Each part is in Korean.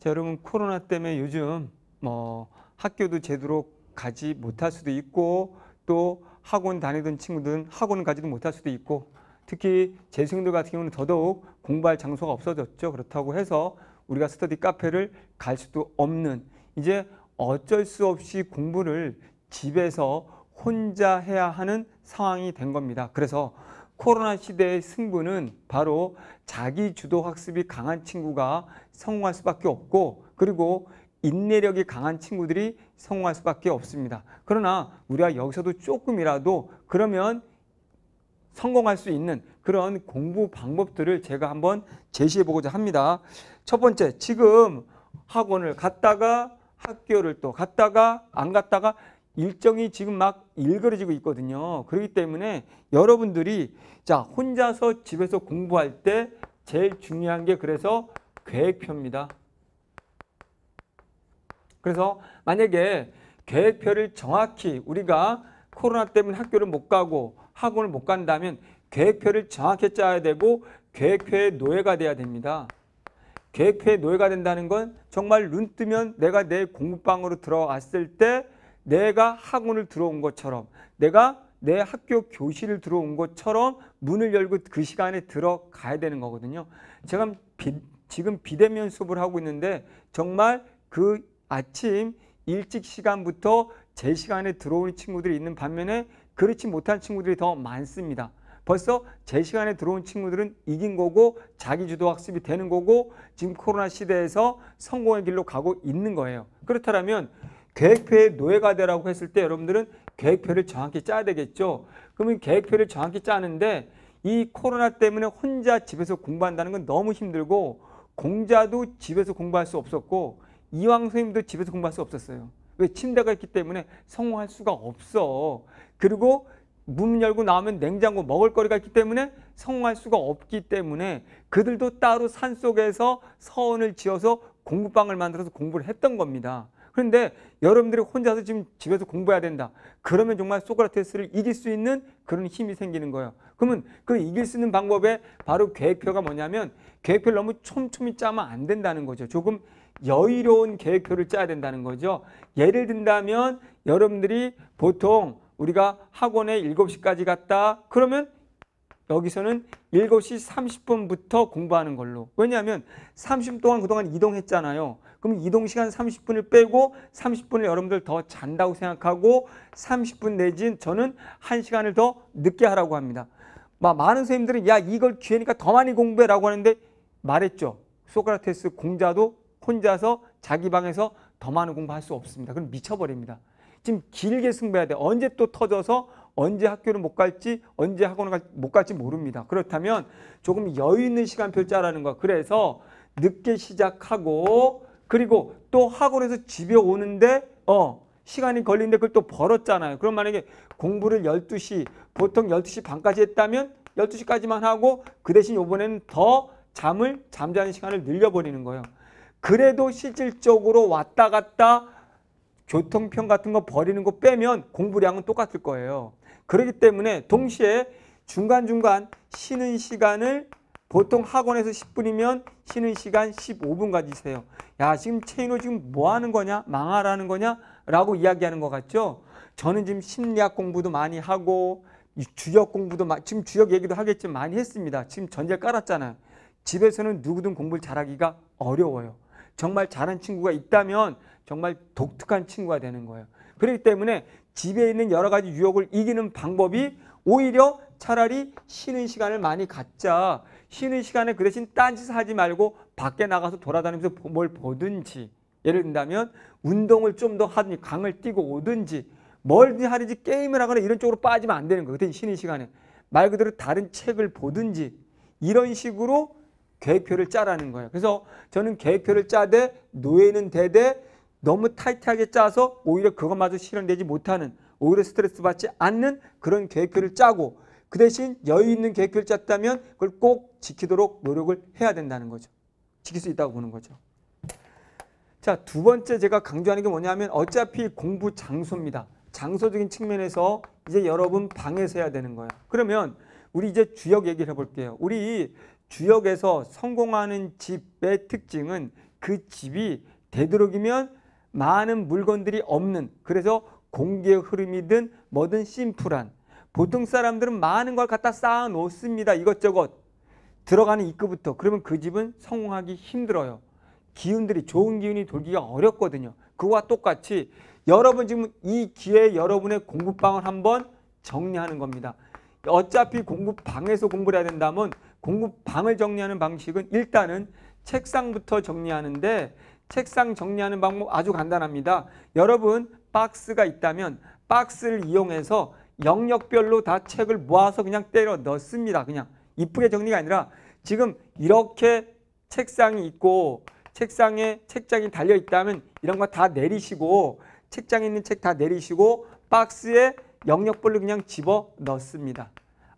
자, 여러분 코로나 때문에 요즘 뭐 학교도 제대로 가지 못할 수도 있고 또 학원 다니던 친구들은 학원 가지도 못할 수도 있고 특히 재수생들 같은 경우는 더더욱 공부할 장소가 없어졌죠. 그렇다고 해서 우리가 스터디 카페를 갈 수도 없는 이제 어쩔 수 없이 공부를 집에서 혼자 해야 하는 상황이 된 겁니다. 그래서 코로나 시대의 승부는 바로 자기 주도 학습이 강한 친구가 성공할 수밖에 없고 그리고 인내력이 강한 친구들이 성공할 수밖에 없습니다. 그러나 우리가 여기서도 조금이라도 그러면 성공할 수 있는 그런 공부 방법들을 제가 한번 제시해 보고자 합니다. 첫 번째, 지금 학원을 갔다가 학교를 또 갔다가 안 갔다가 일정이 지금 막 일그러지고 있거든요. 그렇기 때문에 여러분들이 자 혼자서 집에서 공부할 때 제일 중요한 게 그래서 계획표입니다. 그래서 만약에 계획표를 정확히 우리가 코로나 때문에 학교를 못 가고 학원을 못 간다면 계획표를 정확히 짜야 되고 계획표의 노예가 돼야 됩니다. 계획표의 노예가 된다는 건 정말 눈 뜨면 내가 내 공부방으로 들어왔을 때 내가 학원을 들어온 것처럼 내가 내 학교 교실을 들어온 것처럼 문을 열고 그 시간에 들어가야 되는 거거든요. 제가 비, 지금 비대면 수업을 하고 있는데 정말 그 아침 일찍 시간부터 제 시간에 들어오는 친구들이 있는 반면에 그렇지 못한 친구들이 더 많습니다. 벌써 제 시간에 들어온 친구들은 이긴 거고 자기주도 학습이 되는 거고 지금 코로나 시대에서 성공의 길로 가고 있는 거예요. 그렇다면 계획표의 노예가 되라고 했을 때 여러분들은 계획표를 정확히 짜야 되겠죠. 그러면 계획표를 정확히 짜는데 이 코로나 때문에 혼자 집에서 공부한다는 건 너무 힘들고 공자도 집에서 공부할 수 없었고 이왕 선생님도 집에서 공부할 수 없었어요. 왜 침대가 있기 때문에 성공할 수가 없어. 그리고 문 열고 나오면 냉장고 먹을 거리가 있기 때문에 성공할 수가 없기 때문에 그들도 따로 산속에서 서원을 지어서 공부방을 만들어서 공부를 했던 겁니다. 그런데 여러분들이 혼자서 지금 집에서 공부해야 된다. 그러면 정말 소크라테스를 이길 수 있는 그런 힘이 생기는 거예요. 그러면 그 이길 수 있는 방법에 바로 계획표가 뭐냐면 계획표를 너무 촘촘히 짜면 안 된다는 거죠. 조금 여유로운 계획표를 짜야 된다는 거죠. 예를 든다면 여러분들이 보통 우리가 학원에 7시까지 갔다 그러면 여기서는 7시 30분부터 공부하는 걸로. 왜냐하면 30분 동안 그동안 이동했잖아요. 그럼 이동 시간 30분을 빼고 30분을 여러분들 더 잔다고 생각하고 30분 내진 저는 1시간을 더 늦게 하라고 합니다. 많은 선생님들은 야 이걸 기회니까 더 많이 공부해라고 하는데 말했죠. 소크라테스 공자도 혼자서 자기 방에서 더 많은 공부할 수 없습니다. 그럼 미쳐버립니다. 지금 길게 승부해야 돼. 언제 또 터져서 언제 학교를 못 갈지 언제 학원을 못 갈지 모릅니다. 그렇다면 조금 여유 있는 시간표를 짜라는 거. 그래서 늦게 시작하고 그리고 또 학원에서 집에 오는데 어 시간이 걸리는데 그걸 또 벌었잖아요. 그럼 만약에 공부를 12시 보통 12시 반까지 했다면 12시까지만 하고 그 대신 요번에는 더 잠을 잠자는 시간을 늘려버리는 거예요. 그래도 실질적으로 왔다 갔다 교통편 같은 거 버리는 거 빼면 공부량은 똑같을 거예요. 그렇기 때문에 동시에 중간중간 쉬는 시간을 보통 학원에서 10분이면 쉬는 시간 15분 가지세요. 야 지금 체인호 지금 뭐 하는 거냐? 망하라는 거냐? 라고 이야기하는 것 같죠? 저는 지금 심리학 공부도 많이 하고 주역 공부도 지금 주역 얘기도 하겠지만 많이 했습니다. 지금 전제 깔았잖아요. 집에서는 누구든 공부를 잘하기가 어려워요. 정말 잘한 친구가 있다면 정말 독특한 친구가 되는 거예요. 그렇기 때문에 집에 있는 여러 가지 유혹을 이기는 방법이 오히려 차라리 쉬는 시간을 많이 갖자. 쉬는 시간에 그 대신 딴짓 하지 말고 밖에 나가서 돌아다니면서 뭘 보든지 예를 든다면 운동을 좀 더 하든지 강을 뛰고 오든지 뭘든 하든지 게임을 하거나 이런 쪽으로 빠지면 안 되는 거예요. 그 대신 쉬는 시간에 말 그대로 다른 책을 보든지 이런 식으로 계획표를 짜라는 거예요. 그래서 저는 계획표를 짜되 노예는 되되 너무 타이트하게 짜서 오히려 그것마저 실현되지 못하는 오히려 스트레스 받지 않는 그런 계획표를 짜고 그 대신 여유 있는 계획표를 짰다면 그걸 꼭 지키도록 노력을 해야 된다는 거죠. 지킬 수 있다고 보는 거죠. 자, 두 번째 제가 강조하는 게 뭐냐면 어차피 공부 장소입니다. 장소적인 측면에서 이제 여러분 방에서 해야 되는 거예요. 그러면 우리 이제 주역 얘기를 해볼게요. 우리 주역에서 성공하는 집의 특징은 그 집이 되도록이면 많은 물건들이 없는 그래서 공기의 흐름이든 뭐든 심플한 보통 사람들은 많은 걸 갖다 쌓아 놓습니다. 이것저것 들어가는 입구부터 그러면 그 집은 성공하기 힘들어요. 기운들이 좋은 기운이 돌기가 어렵거든요. 그와 똑같이 여러분 지금 이 기회에 여러분의 공부방을 한번 정리하는 겁니다. 어차피 공부방에서 공부를 해야 된다면 공부방을 정리하는 방식은 일단은 책상부터 정리하는데 책상 정리하는 방법 아주 간단합니다. 여러분 박스가 있다면 박스를 이용해서 영역별로 다 책을 모아서 그냥 때려 넣습니다. 그냥 이쁘게 정리가 아니라 지금 이렇게 책상이 있고 책상에 책장이 달려 있다면 이런 거 다 내리시고 책장에 있는 책 다 내리시고 박스에 영역별로 그냥 집어 넣습니다.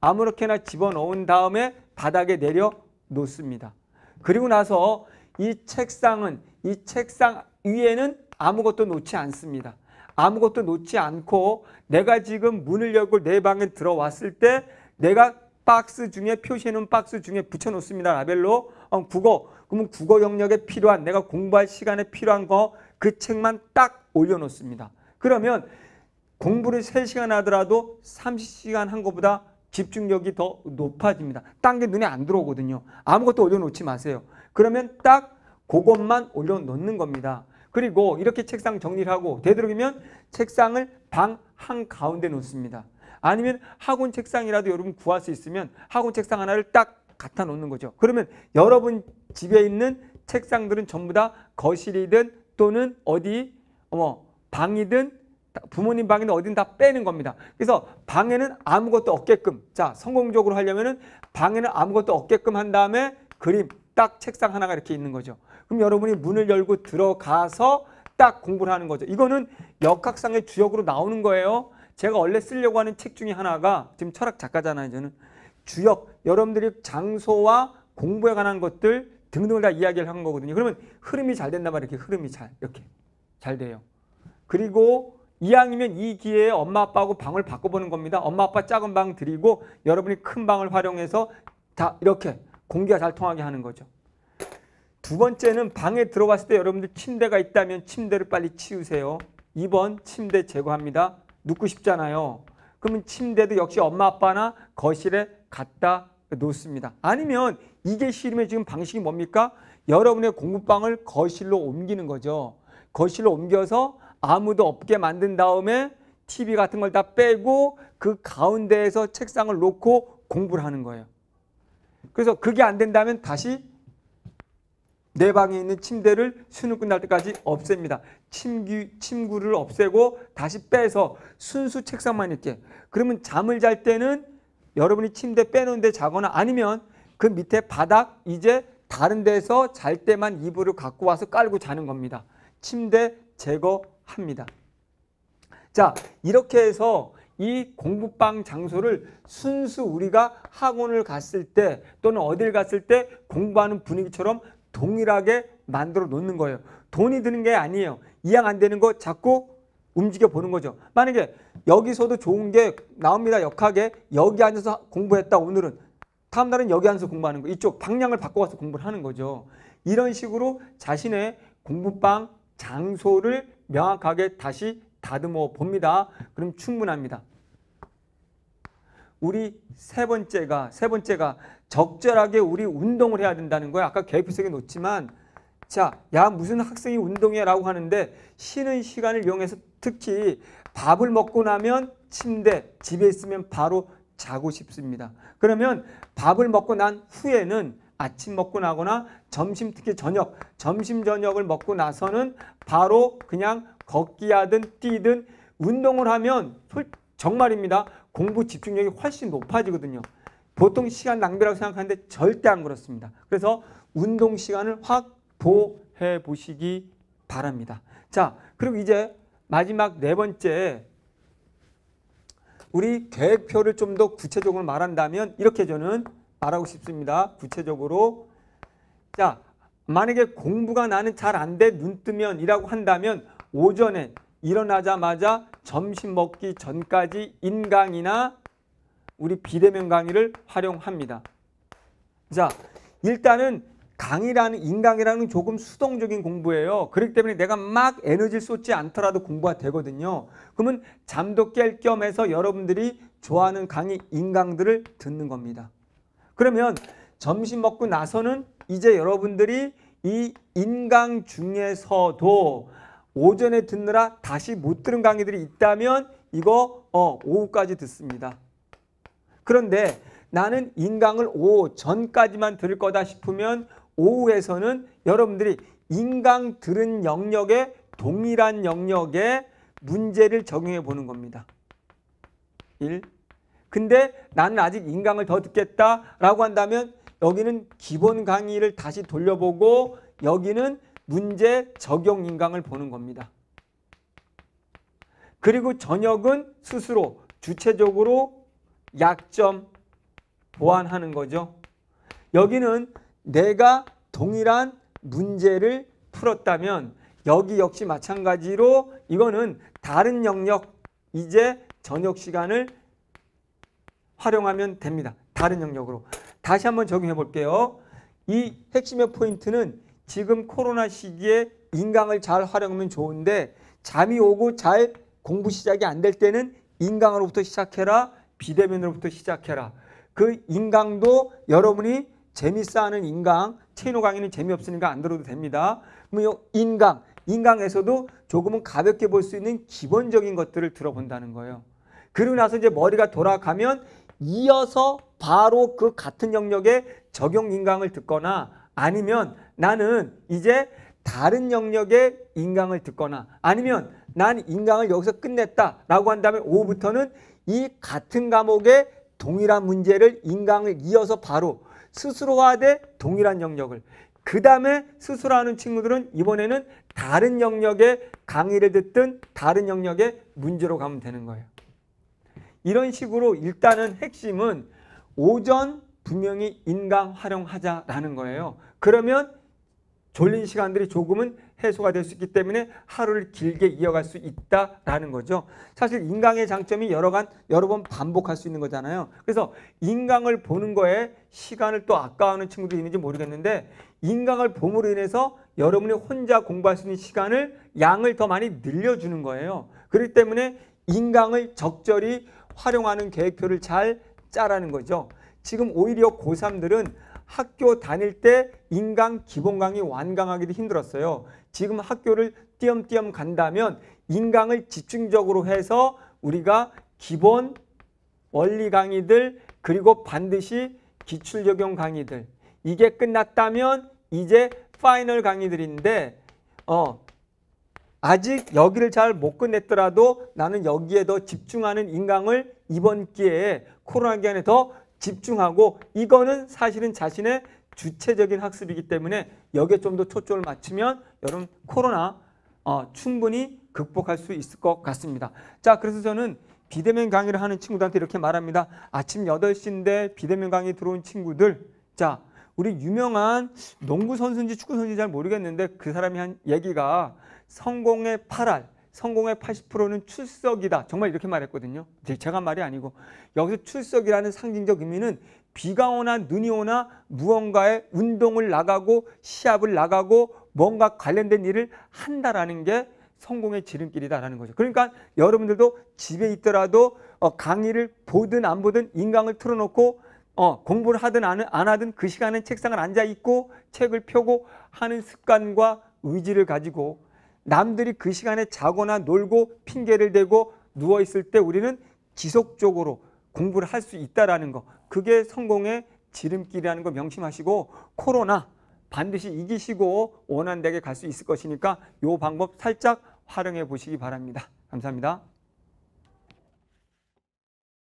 아무렇게나 집어 넣은 다음에 바닥에 내려 놓습니다. 그리고 나서 이 책상은 이 책상 위에는 아무것도 놓지 않습니다. 아무것도 놓지 않고 내가 지금 문을 열고 내 방에 들어왔을 때 내가 박스 중에 표시해놓은 박스 중에 붙여놓습니다. 라벨로 어, 국어 그러면 국어 영역에 필요한 내가 공부할 시간에 필요한 거 그 책만 딱 올려놓습니다. 그러면 공부를 3시간 하더라도 30시간 한 것보다 집중력이 더 높아집니다. 딴 게 눈에 안 들어오거든요. 아무것도 올려놓지 마세요. 그러면 딱 그것만 올려놓는 겁니다. 그리고 이렇게 책상 정리를 하고 되도록이면 책상을 방 한가운데 놓습니다. 아니면 학원 책상이라도 여러분 구할 수 있으면 학원 책상 하나를 딱 갖다 놓는 거죠. 그러면 여러분 집에 있는 책상들은 전부 다 거실이든 또는 어디 어머 방이든 부모님 방이든 어딘 다 빼는 겁니다. 그래서 방에는 아무것도 없게끔 자 성공적으로 하려면은 방에는 아무것도 없게끔 한 다음에 그림 딱 책상 하나가 이렇게 있는 거죠. 그럼 여러분이 문을 열고 들어가서 딱 공부를 하는 거죠. 이거는 역학상의 주역으로 나오는 거예요. 제가 원래 쓰려고 하는 책 중에 하나가 지금 철학 작가잖아요. 저는 주역, 여러분들이 장소와 공부에 관한 것들 등등을 다 이야기를 한 거거든요. 그러면 흐름이 잘된다 말이에요. 이렇게 흐름이 잘 이렇게 잘 돼요. 그리고 이왕이면 이 기회에 엄마 아빠하고 방을 바꿔보는 겁니다. 엄마 아빠 작은 방 드리고 여러분이 큰 방을 활용해서 다 이렇게 공기가 잘 통하게 하는 거죠. 두 번째는 방에 들어갔을때 여러분들 침대가 있다면 침대를 빨리 치우세요. 2번 침대 제거합니다. 눕고 싶잖아요. 그러면 침대도 역시 엄마 아빠나 거실에 갖다 놓습니다. 아니면 이게 싫으면 지금 방식이 뭡니까? 여러분의 공부방을 거실로 옮기는 거죠. 거실로 옮겨서 아무도 없게 만든 다음에 TV 같은 걸 다 빼고 그 가운데에서 책상을 놓고 공부를 하는 거예요. 그래서 그게 안 된다면 다시 내 방에 있는 침대를 수능 끝날 때까지 없앱니다. 침기, 침구를 없애고 다시 빼서 순수 책상만 있게. 그러면 잠을 잘 때는 여러분이 침대 빼놓은 데 자거나 아니면 그 밑에 바닥 이제 다른 데서 잘 때만 이불을 갖고 와서 깔고 자는 겁니다. 침대 제거합니다. 자 이렇게 해서 이 공부방 장소를 순수 우리가 학원을 갔을 때 또는 어딜 갔을 때 공부하는 분위기처럼 동일하게 만들어 놓는 거예요. 돈이 드는 게 아니에요. 이양 안 되는 거 자꾸 움직여 보는 거죠. 만약에 여기서도 좋은 게 나옵니다. 역학에 여기 앉아서 공부했다 오늘은 다음 날은 여기 앉아서 공부하는 거 이쪽 방향을 바꿔서 공부를 하는 거죠. 이런 식으로 자신의 공부방 장소를 명확하게 다시 다듬어 봅니다. 그럼 충분합니다. 우리 세 번째가 세 번째가 적절하게 우리 운동을 해야 된다는 거야 아까 계획표석에 놓지만 자, 야 무슨 학생이 운동해라고 하는데 쉬는 시간을 이용해서 특히 밥을 먹고 나면 침대, 집에 있으면 바로 자고 싶습니다. 그러면 밥을 먹고 난 후에는 아침 먹고 나거나 점심 특히 저녁, 점심 저녁을 먹고 나서는 바로 그냥 걷기 하든 뛰든 운동을 하면 정말입니다. 공부 집중력이 훨씬 높아지거든요. 보통 시간 낭비라고 생각하는데 절대 안 그렇습니다. 그래서 운동 시간을 확보해 보시기 바랍니다. 자, 그리고 이제 마지막 네 번째 우리 계획표를 좀 더 구체적으로 말한다면 이렇게 저는 말하고 싶습니다. 구체적으로 자 만약에 공부가 나는 잘 안 돼 눈 뜨면 이라고 한다면 오전에 일어나자마자 점심 먹기 전까지 인강이나 우리 비대면 강의를 활용합니다. 자, 일단은 강의라는 인강이라는 조금 수동적인 공부예요. 그렇기 때문에 내가 막 에너지를 쏟지 않더라도 공부가 되거든요. 그러면 잠도 깰겸 해서 여러분들이 좋아하는 강의 인강들을 듣는 겁니다. 그러면 점심 먹고 나서는 이제 여러분들이 이 인강 중에서도 오전에 듣느라 다시 못 들은 강의들이 있다면 이거 어, 오후까지 듣습니다. 그런데 나는 인강을 오후 전까지만 들을 거다 싶으면 오후에서는 여러분들이 인강 들은 영역에 동일한 영역에 문제를 적용해 보는 겁니다. 1. 근데 나는 아직 인강을 더 듣겠다라고 한다면 여기는 기본 강의를 다시 돌려보고 여기는 문제 적용 인강을 보는 겁니다. 그리고 저녁은 스스로 주체적으로 약점 보완하는 거죠. 여기는 내가 동일한 문제를 풀었다면 여기 역시 마찬가지로 이거는 다른 영역 이제 저녁 시간을 활용하면 됩니다. 다른 영역으로. 다시 한번 적용해 볼게요. 이 핵심의 포인트는 지금 코로나 시기에 인강을 잘 활용하면 좋은데 잠이 오고 잘 공부 시작이 안 될 때는 인강으로부터 시작해라 비대면으로부터 시작해라 그 인강도 여러분이 재밌어하는 인강 체인호 강의는 재미없으니까 안 들어도 됩니다 뭐 인강 인강에서도 조금은 가볍게 볼 수 있는 기본적인 것들을 들어본다는 거예요 그러고 나서 이제 머리가 돌아가면 이어서 바로 그 같은 영역의 적용 인강을 듣거나 아니면 나는 이제 다른 영역의 인강을 듣거나 아니면 난 인강을 여기서 끝냈다라고 한다면 오후부터는 이 같은 과목의 동일한 문제를 인강을 이어서 바로 스스로와 되 동일한 영역을 그 다음에 스스로 하는 친구들은 이번에는 다른 영역의 강의를 듣든 다른 영역의 문제로 가면 되는 거예요. 이런 식으로 일단은 핵심은 오전 분명히 인강 활용하자라는 거예요. 그러면 졸린 시간들이 조금은 해소가 될 수 있기 때문에 하루를 길게 이어갈 수 있다라는 거죠. 사실 인강의 장점이 여러 간 여러 번 반복할 수 있는 거잖아요. 그래서 인강을 보는 거에 시간을 또아까우는 친구들이 있는지 모르겠는데 인강을 봄으로 인해서 여러분이 혼자 공부할 수 있는 시간을 양을 더 많이 늘려주는 거예요. 그렇기 때문에 인강을 적절히 활용하는 계획표를 잘 짜라는 거죠. 지금 오히려 고3들은 학교 다닐 때 인강 기본 강의 완강하기도 힘들었어요. 지금 학교를 띄엄띄엄 간다면 인강을 집중적으로 해서 우리가 기본 원리 강의들 그리고 반드시 기출 적용 강의들 이게 끝났다면 이제 파이널 강의들인데 어 아직 여기를 잘 못 끝냈더라도 나는 여기에 더 집중하는 인강을 이번 기회에 코로나 기간에 더 집중하고 이거는 사실은 자신의 주체적인 학습이기 때문에 여기에 좀 더 초점을 맞추면 여러분 코로나 어, 충분히 극복할 수 있을 것 같습니다. 자 그래서 저는 비대면 강의를 하는 친구들한테 이렇게 말합니다. 아침 8시인데 비대면 강의 들어온 친구들 자 우리 유명한 농구 선수인지 축구 선수인지 잘 모르겠는데 그 사람이 한 얘기가 성공의 8알 성공의 80%는 출석이다. 정말 이렇게 말했거든요. 제가 말이 아니고 여기서 출석이라는 상징적 의미는 비가 오나 눈이 오나 무언가에 운동을 나가고 시합을 나가고 뭔가 관련된 일을 한다라는 게 성공의 지름길이다라는 거죠. 그러니까 여러분들도 집에 있더라도 어, 강의를 보든 안 보든 인강을 틀어놓고 어, 공부를 하든 안, 안 하든 그 시간은 책상을 앉아 있고 책을 펴고 하는 습관과 의지를 가지고 남들이 그 시간에 자거나 놀고 핑계를 대고 누워 있을 때 우리는 지속적으로 공부를 할 수 있다라는 거. 그게 성공의 지름길이라는 거 명심하시고 코로나 반드시 이기시고 원한 대게 갈 수 있을 것이니까 요 방법 살짝 활용해 보시기 바랍니다. 감사합니다.